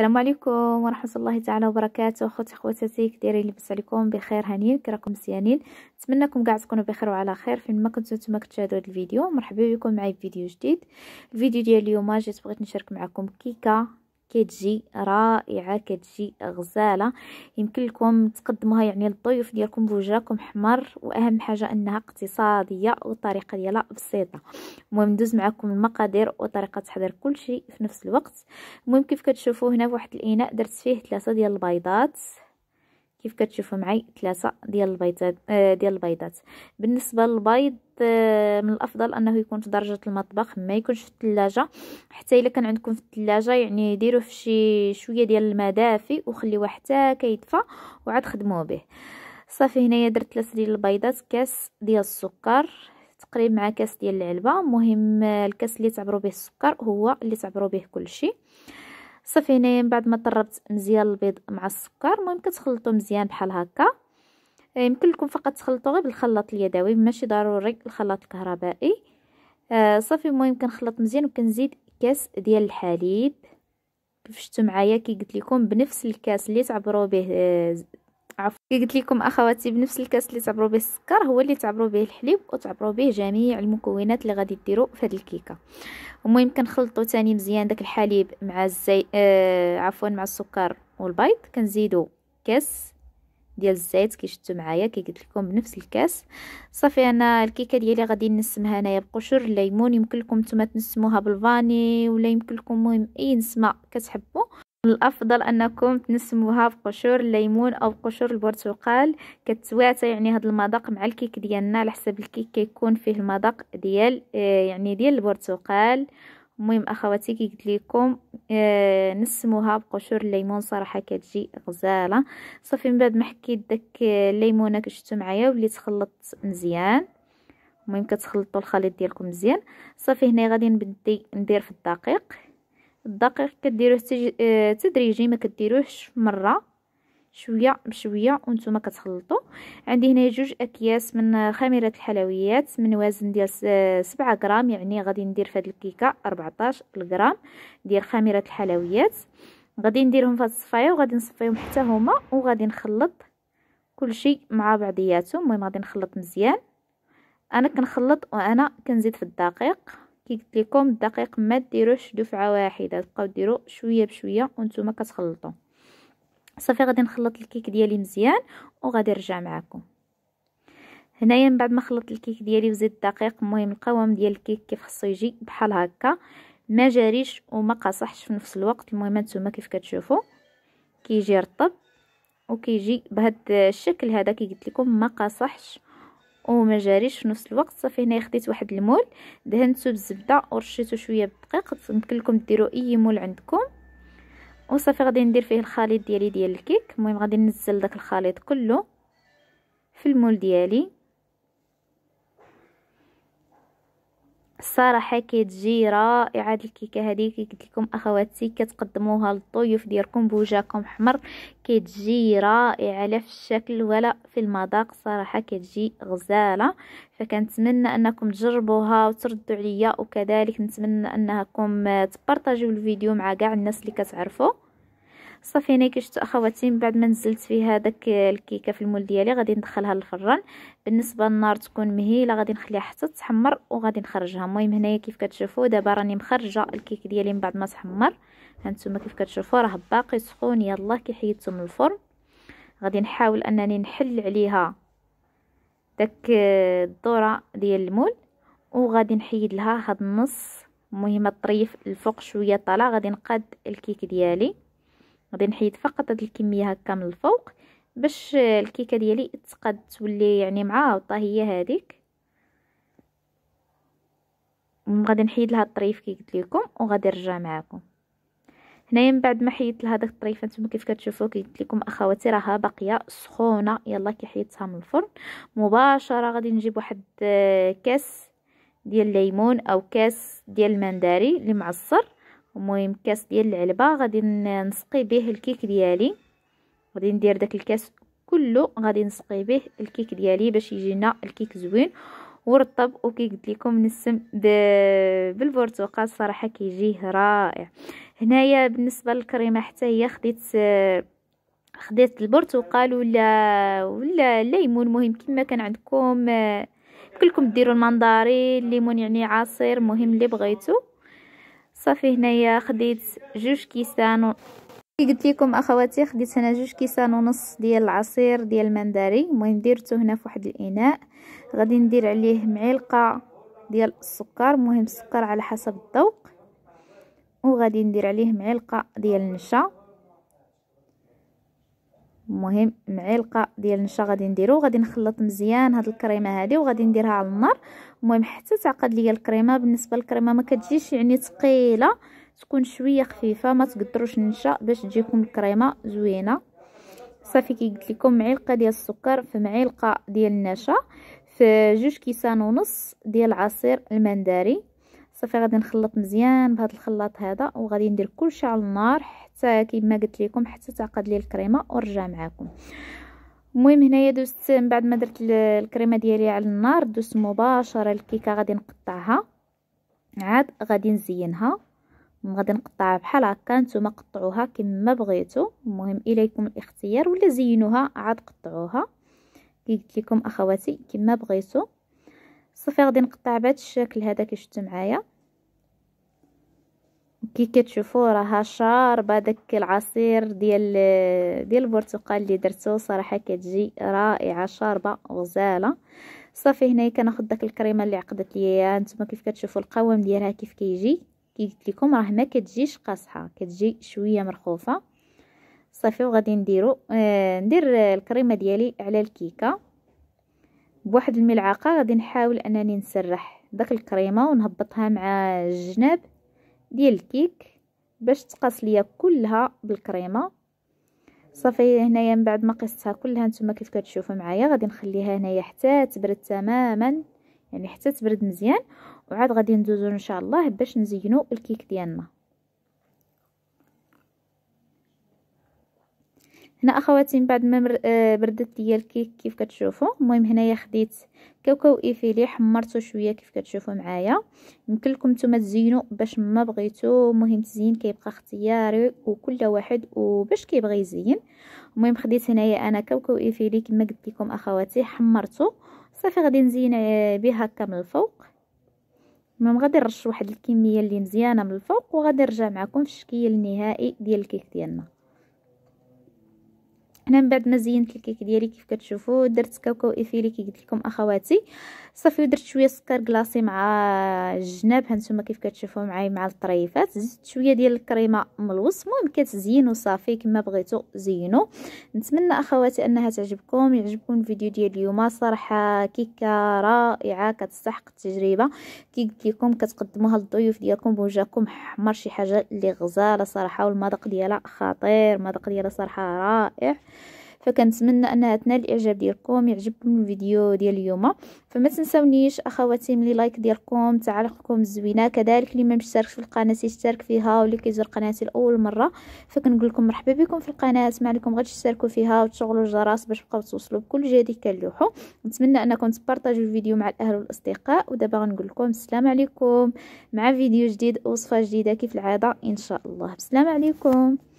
السلام عليكم ورحمه الله تعالى وبركاته اخوتي اخواتاتي كديرين لبس عليكم بخير هانين راكم مزيانين نتمنىكم كاع تكونوا بخير وعلى خير فين ما كنتو نتوما كتشاهدوا هذا الفيديو مرحبا بكم معايا في فيديو جديد الفيديو ديال اليوم جيت بغيت نشارك معكم كيكه كتجي رائعه كتجي غزاله يمكن لكم تقدموها يعني للضيوف ديالكم بوجهكم حمر واهم حاجه انها اقتصاديه وطريقة ديالها بسيطه المهم ندوز معكم المقادير وطريقه تحضير كل شيء في نفس الوقت المهم كيف كتشوفوا هنا في واحد الاناء درت فيه ثلاثه ديال البيضات كيف كتشوفوا معي ثلاثه ديال البيضات آه، ديال البيضات بالنسبه للبيض آه، من الافضل انه يكون في درجه المطبخ ما يكونش في الثلاجه حتى الا كان عندكم في الثلاجه يعني ديروه في شي شويه ديال المدافي دافي وخليوه حتى كيدفى وعاد خدموه به صافي هنايا درت ثلاثه ديال البيضات كاس ديال السكر تقريبا مع كاس ديال العلبه مهم آه، الكاس اللي تعبروا به السكر هو اللي تعبروا به كل شيء آه صافي هنايا من بعد ما طربت مزيان البيض مع السكر المهم كتخلطوا مزيان بحال هكا آه، يمكن لكم فقط تخلطوا غير بالخلاط اليدوي ماشي ضروري الخلاط الكهربائي آه صافي المهم كنخلط مزيان وكنزيد كاس ديال الحليب كيف شفتوا معايا كي قلت لكم بنفس الكاس اللي تعبروا به آه، عفوا كي قلت لكم اخواتي بنفس الكاس اللي تعبروا به السكر هو اللي تعبروا به الحليب وتعبروا به جميع المكونات اللي غادي ديروا في هذه الكيكه المهم كنخلطوا ثاني مزيان داك الحليب مع الزي آه عفوا مع السكر والبيض كنزيدوا كاس ديال الزيت كي شفتوا معايا كي قلت لكم بنفس الكاس صافي انا الكيكه ديالي غادي نسمها هنايا بقشر الليمون يمكن لكم نتوما تنسموها بالفاني ولا يمكن لكم المهم اي نسمه كتحبوا الأفضل أنكم تنسموها بقشور الليمون أو قشور البرتقال كتواتى يعني هاد المذاق مع الكيك ديالنا على حسب الكيك كيكون فيه المذاق ديال آه، يعني ديال البرتقال المهم اخواتي كي قلت لكم آه، نسموها بقشور الليمون صراحه كتجي غزاله صافي من بعد ما حكيت داك آه، الليمونه كشفتو معايا وليت خلطت مزيان المهم كتخلطوا الخليط ديالكم مزيان صافي هنا غادي نبدي ندير في الدقيق الدقيق كديروه آه، تدريجي ما كديروهش مره شويه بشويه وانتم كتخلطوا عندي هنا جوج اكياس من خميره الحلويات من وزن ديال 7 آه، غرام يعني غادي ندير في هذه الكيكه 14 غرام ديال خميره الحلويات غادي نديرهم في الصفايه وغادي نصفيهم حتى هما وغادي نخلط كلشي مع بعضياتهم المهم غادي نخلط مزيان انا كنخلط وانا كنزيد في الدقيق لكم الدقيق ما ديروش دفعه واحده تبقاو ديروا شويه بشويه وانتم كتخلطوا صافي غادي نخلط الكيك ديالي مزيان وغادي نرجع معكم هنايا من بعد ما خلطت الكيك ديالي وزيد الدقيق المهم القوام ديال الكيك كيف خصو يجي بحال هكا ما جاريش وما قصحش في نفس الوقت المهم انتم كيف كتشوفوا كيجي رطب وكيجي بهذا الشكل هذا كي قلت لكم ما قصحش وما جاريش في نفس الوقت صافي هنايا خديت واحد المول دهنته بالزبده ورشيته شويه بالدقيق يمكن لكم ديروا اي مول عندكم وصافي غادي ندير فيه الخليط ديالي ديال الكيك المهم غادي ننزل داك الخليط كله في المول ديالي صراحه كتجي رائعه هاد الكيكه هذه كي قلت لكم اخواتي كتقدموها للضيوف ديالكم بوجاكم حمر كتجي رائعه لا في الشكل ولا في المذاق صراحه كتجي غزاله فكنتمنى انكم تجربوها وتردوا عليا وكذلك نتمنى انكم تبارطاجيو الفيديو مع كاع الناس اللي كتعرفوا صافي هنا كي شفتوا اخواتي من بعد ما نزلت فيها داك الكيكه في المول ديالي غادي ندخلها للفران بالنسبه للنار تكون مهيله غادي نخليها حتى تحمر وغادي نخرجها المهم هنايا كيف كتشوفوا دابا راني مخرجه الكيك ديالي من بعد ما تحمر هانتوما كيف كتشوفوا راه باقي سخون يلاه كي حيدته من الفرن غادي نحاول انني نحل عليها داك الذره ديال المول وغادي نحيد لها هاد النص المهم طريف الفوق شويه طالع غادي نقاد الكيك ديالي غادي نحيد فقط هاد الكميه هكا من الفوق باش الكيكه ديالي تقاد تولي يعني مع الطهيه هذيك غادي نحيد لها الطريف كي قلت لكم وغادي نرجع معكم هنايا من بعد ما حيدت لها داك الطريف نتوما كيف كتشوفوا كي قلت لكم اخواتي راها باقيه سخونه يلا كي حيدتها من الفرن مباشره غادي نجيب واحد آه، كاس ديال الليمون او كاس ديال المنداري اللي معصر المهم كاس ديال العلبه غادي نسقي به الكيك ديالي غادي ندير داك الكاس كله غادي نسقي به الكيك ديالي باش يجينا الكيك زوين ورطب وكي قلت لكم نسم بالبرتقال صراحة كيجيه رائع هنايا بالنسبه للكريمه حتى هي خديت خديت البرتقال ولا ولا الليمون مهم كما كان عندكم كلكم آه، ديروا المنضاري الليمون يعني عصير مهم اللي بغيتو صافي هنايا خديت جوج كيسان و... كي قلت لكم اخواتي خديت هنا جوج كيسان ونص ديال العصير ديال المنداري المهم درته هنا في واحد الاناء غادي ندير عليه معلقه ديال السكر المهم السكر على حسب الذوق وغادي ندير عليه معلقه ديال النشا المهم معلقه ديال النشا غادي نديرو غادي نخلط مزيان هاد الكريمه هادي وغادي نديرها على النار المهم حتى تعقد ليا الكريمه بالنسبه للكريمه ما كتجيش يعني ثقيله تكون شويه خفيفه ما تقدروش النشا باش تجيكم الكريمه زوينه صافي كي قلت لكم معلقه ديال السكر في معلقه ديال النشا في جوج كيسان ونص ديال عصير المنداري صافي غادي نخلط مزيان بهذا الخلاط هذا وغادي ندير كلشي على النار حتى كيما قلت لكم حتى تعقد لي الكريمه ورجع معاكم المهم هنايا دوزت من بعد ما درت الكريمه ديالي على النار دوزت مباشره الكيكه غادي نقطعها عاد غادي نزينها غادي نقطعها بحال هكا نتوما قطعوها كما بغيتو المهم اليكم الاختيار ولا زينوها عاد قطعوها كي قلت لكم اخواتي كما بغيتو صافي غادي نقطع بهذا الشكل هذا كي شفتوا معايا كي كتشوفوا راه شاربه داك العصير ديال ديال البرتقال اللي درتو صراحه كتجي رائعه شاربه غزاله صافي هنايا كناخذ داك الكريمه اللي عقدت ليا نتوما كيف كتشوفوا القوام ديالها كيف كيجي كي قلت لكم راه ما كتجيش قاصحه كتجي شويه مرخوفه صافي وغادي نديرو آه ندير الكريمه ديالي على الكيكه بواحد الملعقه غادي نحاول انني نسرح داك الكريمه ونهبطها مع الجناب ديال الكيك باش تقاس ليا كلها بالكريمه صافي هنايا من بعد ما قستها كلها نتوما كيف كتشوفوا معايا غادي نخليها هنايا حتى تبرد تماما يعني حتى تبرد مزيان وعاد غادي ندوزو ان شاء الله باش نزينو الكيك ديالنا هنا اخواتي من بعد ما آه، بردت ليا الكيك كيف كتشوفوا المهم هنايا خديت كاوكاو ايفيلي حمرته شويه كيف كتشوفوا معايا يمكن لكم نتوما تزينوا باش ما بغيتو المهم التزيين كيبقى اختياري وكل واحد وباش كيبغي يزين المهم خديت هنايا انا كاوكاو ايفيلي كما قلت لكم اخواتي حمرته صافي غادي نزين آه، بها هكا من الفوق المهم غادي نرش واحد الكميه اللي مزيانه من الفوق وغادي نرجع معكم في الشكل النهائي ديال الكيك ديالنا هنا من بعد ما زينت الكيك ديالي كيف كتشوفوا درت كاوكاو ايفيلي كي قلت لكم اخواتي صافي ودرت شويه سكر كلاصي مع الجناب هانتوما كيف كتشوفوا معايا مع الطريفات زدت شويه ديال الكريمه من الوسط المهم كتزينوا صافي كما بغيتو زينوا نتمنى اخواتي انها تعجبكم يعجبكم الفيديو ديال اليوم صراحه كيكه رائعه كتستحق التجربه كي كتقدموها للضيوف ديالكم بوجهكم حمر شي حاجه اللي غزاله صراحه والمذاق ديالها خطير المذاق ديالها صراحه رائع فكنتمنى انها تنال الاعجاب ديالكم يعجبكم الفيديو ديال اليوم فما تنساونيش اخواتي ملي لايك ديالكم تعليقكم الزوينه كذلك اللي ما مشتركش في القناه يشترك فيها واللي كيزور قناتي لاول مره فكنقول لكم مرحبا بكم في القناه ما عليكم غير تشتركوا فيها وتشغلوا الجرس باش تبقاو توصلوا بكل جديد كنلوحو نتمنى انكم تبارطاجوا الفيديو مع الاهل والاصدقاء ودابا غنقول لكم السلام عليكم مع فيديو جديد وصفه جديده كيف العاده ان شاء الله بسلام عليكم